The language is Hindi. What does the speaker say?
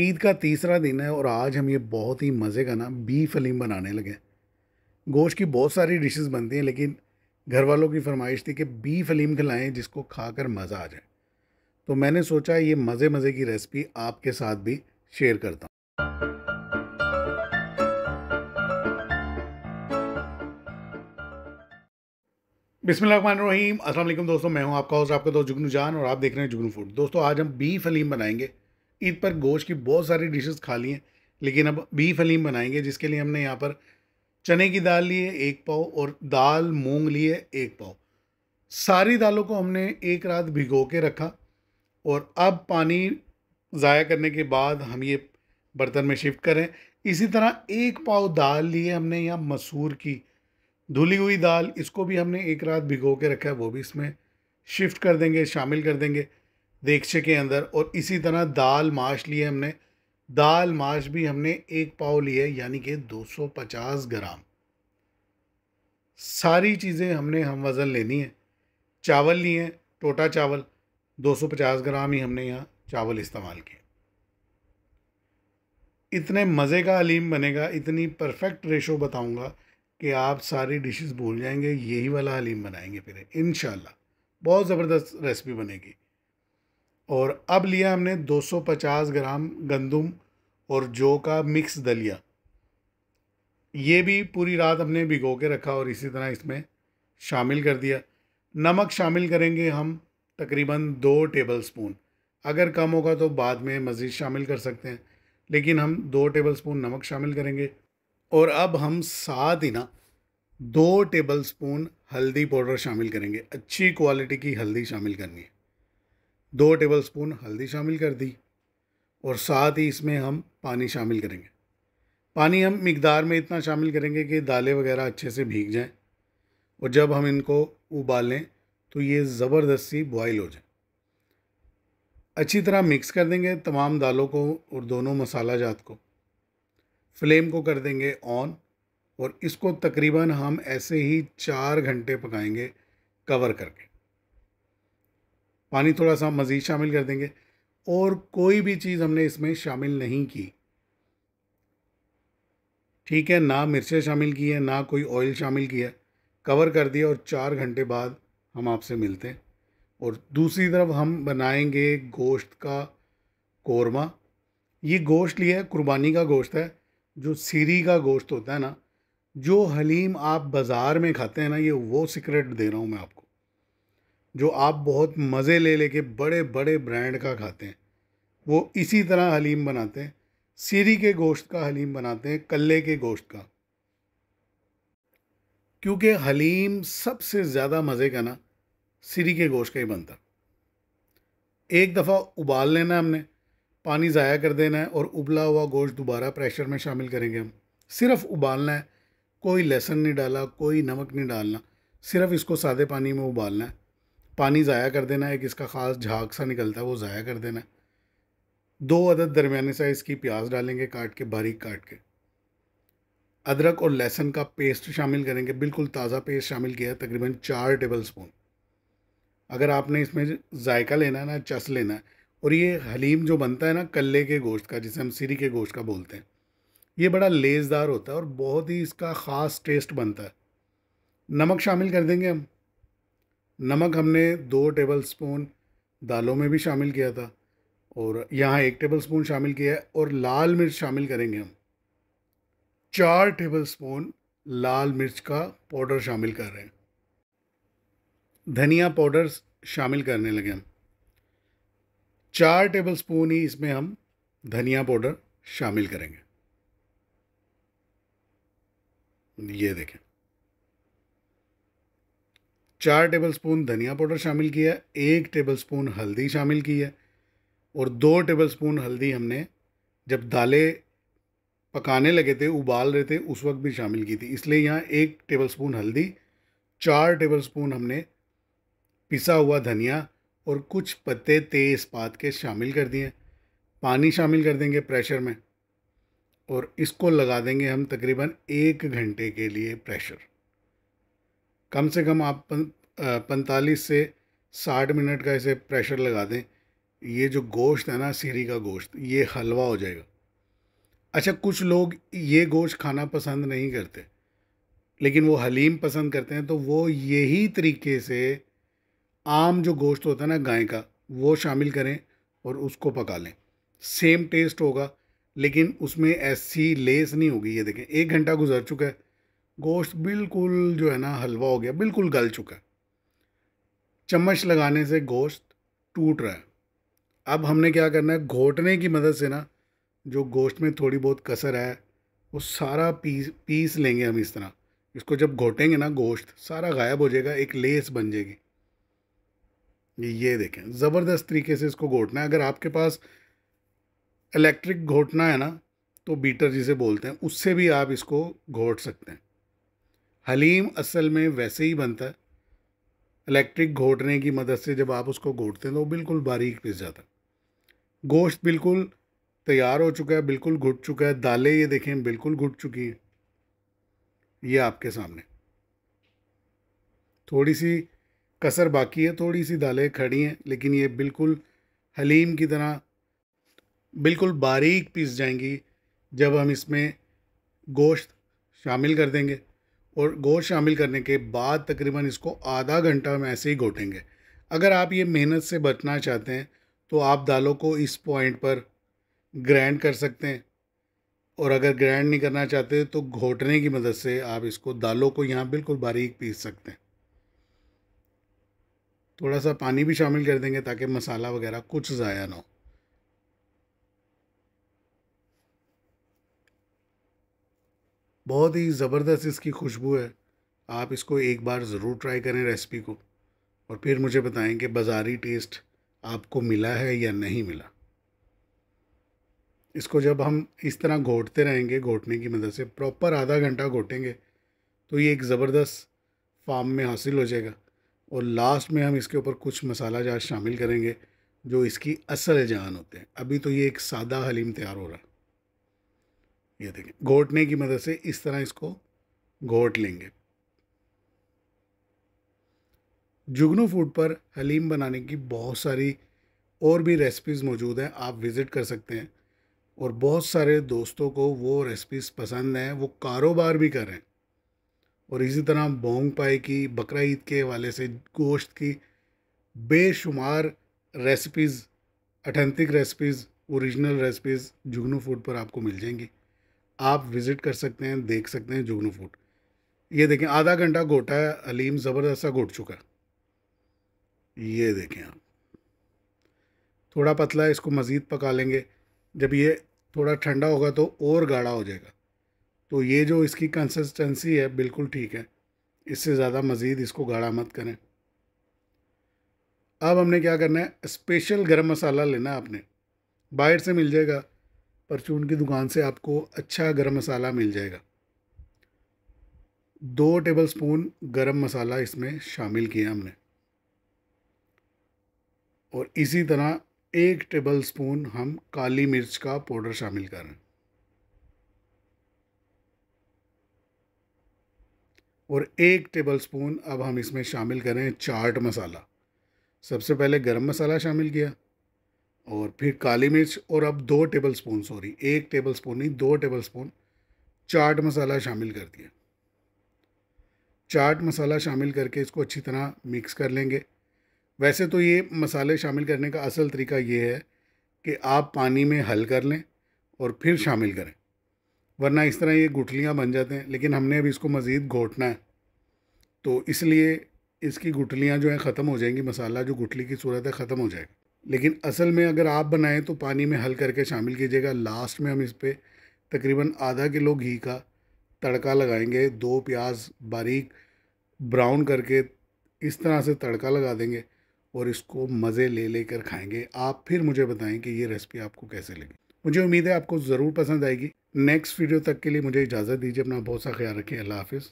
ईद का तीसरा दिन है और आज हम ये बहुत ही मज़े का ना बीफ हलीम बनाने लगे गोश्त की बहुत सारी डिशेस बनती हैं लेकिन घर वालों की फरमाइश थी कि बीफ हलीम खिलाएं जिसको खाकर मज़ा आ जाए तो मैंने सोचा ये मज़े मज़े की रेसिपी आपके साथ भी शेयर करता हूँ बिस्मिल्लाहमानिर्रहीम अस्सलाम वालेकुम दोस्तों मैं हूं आपका होस्ट आपका दोस्त जुगनू जान और आप देख रहे हैं जुगनू फूड दोस्तों आज हम बीफ हलीम बनाएंगे ईद पर गोश्त की बहुत सारी डिशेस खा ली हैं लेकिन अब बीफ हलीम बनाएंगे जिसके लिए हमने यहाँ पर चने की दाल लिए एक पाव और दाल मूंग लिए एक पाव सारी दालों को हमने एक रात भिगो के रखा और अब पानी ज़ाया करने के बाद हम ये बर्तन में शिफ्ट करें इसी तरह एक पाव दाल लिए हमने यहाँ मसूर की धुली हुई दाल इसको भी हमने एक रात भिगो के रखा है वो भी इसमें शिफ्ट कर देंगे शामिल कर देंगे देगचे के अंदर और इसी तरह दाल माश लिए हमने दाल माश भी हमने एक पाव लिए यानी कि 250 ग्राम सारी चीज़ें हमने हम वज़न लेनी है चावल लिए टोटा चावल 250 ग्राम ही हमने यहाँ चावल इस्तेमाल किए इतने मज़े का हलीम बनेगा इतनी परफेक्ट रेशो बताऊंगा कि आप सारी डिशेस भूल जाएंगे यही वाला हलीम बनाएंगे फिर इन बहुत ज़बरदस्त रेसिपी बनेगी और अब लिया हमने 250 ग्राम गंदम और जौ का मिक्स दलिया ये भी पूरी रात हमने भिगो के रखा और इसी तरह इसमें शामिल कर दिया नमक शामिल करेंगे हम तकरीबन दो टेबल स्पून अगर कम होगा तो बाद में मज़ीद शामिल कर सकते हैं लेकिन हम दो टेबल स्पून नमक शामिल करेंगे और अब हम साथ ही ना दो टेबल स्पून हल्दी पाउडर शामिल करेंगे अच्छी क्वालिटी की हल्दी शामिल करनी है दो टेबलस्पून हल्दी शामिल कर दी और साथ ही इसमें हम पानी शामिल करेंगे पानी हम मकदार में इतना शामिल करेंगे कि दालें वगैरह अच्छे से भीग जाएं और जब हम इनको उबालें तो ये ज़बरदस्ती बॉयल हो जाए अच्छी तरह मिक्स कर देंगे तमाम दालों को और दोनों मसाला जात को फ्लेम को कर देंगे ऑन और इसको तकरीबन हम ऐसे ही चार घंटे पकाएंगे कवर करके पानी थोड़ा सा मज़ीद शामिल कर देंगे और कोई भी चीज़ हमने इसमें शामिल नहीं की ठीक है ना मिर्चें शामिल की है ना कोई ऑयल शामिल किया कवर कर दिया और चार घंटे बाद हम आपसे मिलते हैं और दूसरी तरफ हम बनाएंगे गोश्त का कोरमा ये गोश्त लिया है कुर्बानी का गोश्त है जो सीरी का गोश्त होता है ना जो हलीम आप बाज़ार में खाते हैं ना ये वो सिक्रेट दे रहा हूँ मैं आपको जो आप बहुत मज़े ले लेके बड़े बड़े ब्रांड का खाते हैं वो इसी तरह हलीम बनाते हैं सीरी के गोश्त का हलीम बनाते हैं कल्ले के गोश्त का क्योंकि हलीम सबसे ज़्यादा मज़े का ना सीरी के गोश्त का ही बनता एक दफ़ा उबाल लेना हमने पानी ज़ाया कर देना है और उबला हुआ गोश्त दोबारा प्रेशर में शामिल करेंगे हम सिर्फ उबालना है कोई लहसुन नहीं डाला कोई नमक नहीं डालना सिर्फ इसको सादे पानी में उबालना है पानी ज़ाया कर देना एक इसका ख़ास झाग सा निकलता है वो ज़ाया कर देना है दो अदद दरमियाने साइज़ की प्याज डालेंगे काट के बारीक काट के अदरक और लहसुन का पेस्ट शामिल करेंगे बिल्कुल ताज़ा पेस्ट शामिल किया है तकरीबन चार टेबल स्पून अगर आपने इसमें जायका लेना है ना चस लेना है और ये हलीम जो बनता है ना कल्ले के गोश्त का जिसे हम सीरी के गोश्त का बोलते हैं ये बड़ा लेसदार होता है और बहुत ही इसका ख़ास टेस्ट बनता है नमक शामिल कर देंगे हम नमक हमने दो टेबल स्पून दालों में भी शामिल किया था और यहाँ एक टेबल स्पून शामिल किया है और लाल मिर्च शामिल करेंगे हम चार टेबल स्पून लाल मिर्च का पाउडर शामिल कर रहे हैं धनिया पाउडर शामिल करने लगे हम चार टेबल स्पून ही इसमें हम धनिया पाउडर शामिल करेंगे ये देखें चार टेबलस्पून धनिया पाउडर शामिल किया एक टेबलस्पून हल्दी शामिल की है और दो टेबलस्पून हल्दी हमने जब दालें पकाने लगे थे उबाल रहे थे उस वक्त भी शामिल की थी इसलिए यहाँ एक टेबलस्पून हल्दी चार टेबलस्पून हमने पिसा हुआ धनिया और कुछ पत्ते तेज़ पात के शामिल कर दिए पानी शामिल कर देंगे प्रेशर में और इसको लगा देंगे हम तकरीबन एक घंटे के लिए प्रेशर कम से कम आप पैंतालीस से साठ मिनट का इसे प्रेशर लगा दें ये जो गोश्त है ना सीरी का गोश्त ये हलवा हो जाएगा अच्छा कुछ लोग ये गोश्त खाना पसंद नहीं करते लेकिन वो हलीम पसंद करते हैं तो वो यही तरीके से आम जो गोश्त होता है ना गाय का वो शामिल करें और उसको पका लें सेम टेस्ट होगा लेकिन उसमें ऐसी लेस नहीं होगी ये देखें एक घंटा गुजर चुका है गोश्त बिल्कुल जो है ना हलवा हो गया बिल्कुल गल चुका है चम्मच लगाने से गोश्त टूट रहा है अब हमने क्या करना है घोटने की मदद से ना जो गोश्त में थोड़ी बहुत कसर है वो सारा पीस पीस लेंगे हम इस तरह इसको जब घोटेंगे ना गोश्त सारा गायब हो जाएगा एक लेस बन जाएगी ये देखें ज़बरदस्त तरीके से इसको घोटना है अगर आपके पास इलेक्ट्रिक घोटना है ना तो बीटर जिसे बोलते हैं उससे भी आप इसको घोट सकते हैं हलीम असल में वैसे ही बनता है इलेक्ट्रिक घोटने की मदद से जब आप उसको घोटते हैं तो बिल्कुल बारीक पिस जाता है गोश्त बिल्कुल तैयार हो चुका है बिल्कुल घुट चुका है दालें ये देखें बिल्कुल घुट चुकी हैं ये आपके सामने थोड़ी सी कसर बाकी है थोड़ी सी दालें खड़ी हैं लेकिन ये बिल्कुल हलीम की तरह बिल्कुल बारीक पीस जाएंगी जब हम इसमें गोश्त शामिल कर देंगे और गोश्त शामिल करने के बाद तकरीबन इसको आधा घंटा हम ऐसे ही घोटेंगे अगर आप ये मेहनत से बचना चाहते हैं तो आप दालों को इस पॉइंट पर ग्रैंड कर सकते हैं और अगर ग्रैंड नहीं करना चाहते तो घोटने की मदद से आप इसको दालों को यहाँ बिल्कुल बारीक पीस सकते हैं थोड़ा सा पानी भी शामिल कर देंगे ताकि मसाला वगैरह कुछ ज़ाया ना हो बहुत ही ज़बरदस्त इसकी खुशबू है आप इसको एक बार ज़रूर ट्राई करें रेसिपी को और फिर मुझे बताएं कि बाज़ारी टेस्ट आपको मिला है या नहीं मिला इसको जब हम इस तरह घोटते रहेंगे घोटने की मदद से प्रॉपर आधा घंटा घोटेंगे तो ये एक ज़बरदस्त फार्म में हासिल हो जाएगा और लास्ट में हम इसके ऊपर कुछ मसाला जहाँ शामिल करेंगे जो इसकी असल जान होते हैं अभी तो ये एक सादा हलीम तैयार हो रहा है ये देखें घोटने की मदद से इस तरह इसको घोट लेंगे जुगनू फूड पर हलीम बनाने की बहुत सारी और भी रेसिपीज़ मौजूद हैं आप विज़िट कर सकते हैं और बहुत सारे दोस्तों को वो रेसिपीज़ पसंद हैं वो कारोबार भी कर रहे हैं और इसी तरह बोंग पाई की बकरा ईद के हवाले से गोश्त की बेशुमार recipes authentic recipes original recipes Jugnu food पर आपको मिल जाएंगी आप विज़िट कर सकते हैं देख सकते हैं जुगनू फूड ये देखें आधा घंटा घोटा है अलीम ज़बरदस्त सा घोट चुका ये देखें आप थोड़ा पतला है इसको मज़ीद पका लेंगे जब ये थोड़ा ठंडा होगा तो और गाढ़ा हो जाएगा तो ये जो इसकी कंसिस्टेंसी है बिल्कुल ठीक है इससे ज़्यादा मज़ीद इसको गाढ़ा मत करें अब हमने क्या करना है स्पेशल गरम मसाला लेना है आपने बाहर से मिल जाएगा परचून की दुकान से आपको अच्छा गरम मसाला मिल जाएगा दो टेबल स्पून गर्म मसाला इसमें शामिल किया हमने और इसी तरह एक टेबल स्पून हम काली मिर्च का पाउडर शामिल कर रहे हैं और एक टेबल स्पून अब हम इसमें शामिल करें चाट मसाला सबसे पहले गरम मसाला शामिल किया और फिर काली मिर्च और अब दो टेबल स्पून सॉरी एक टेबल स्पून नहीं दो टेबल स्पून चाट मसाला शामिल कर दिया चाट मसाला शामिल करके इसको अच्छी तरह मिक्स कर लेंगे वैसे तो ये मसाले शामिल करने का असल तरीका ये है कि आप पानी में हल कर लें और फिर शामिल करें वरना इस तरह ये गुठलियाँ बन जाते हैं लेकिन हमने अभी इसको मज़ीद घोटना है तो इसलिए इसकी गुठलियाँ जो हैं ख़त्म हो जाएंगी मसाला जो गुठली की सूरत है ख़त्म हो जाएगा लेकिन असल में अगर आप बनाएं तो पानी में हल करके शामिल कीजिएगा लास्ट में हम इस पर तकरीबन आधा किलो घी का तड़का लगाएंगे दो प्याज बारीक ब्राउन करके इस तरह से तड़का लगा देंगे और इसको मज़े ले लेकर खाएंगे आप फिर मुझे बताएं कि ये रेसिपी आपको कैसे लगी मुझे उम्मीद है आपको ज़रूर पसंद आएगी नेक्स्ट वीडियो तक के लिए मुझे इजाज़त दीजिए अपना बहुत सा ख्याल रखें अल्लाह हाफिज़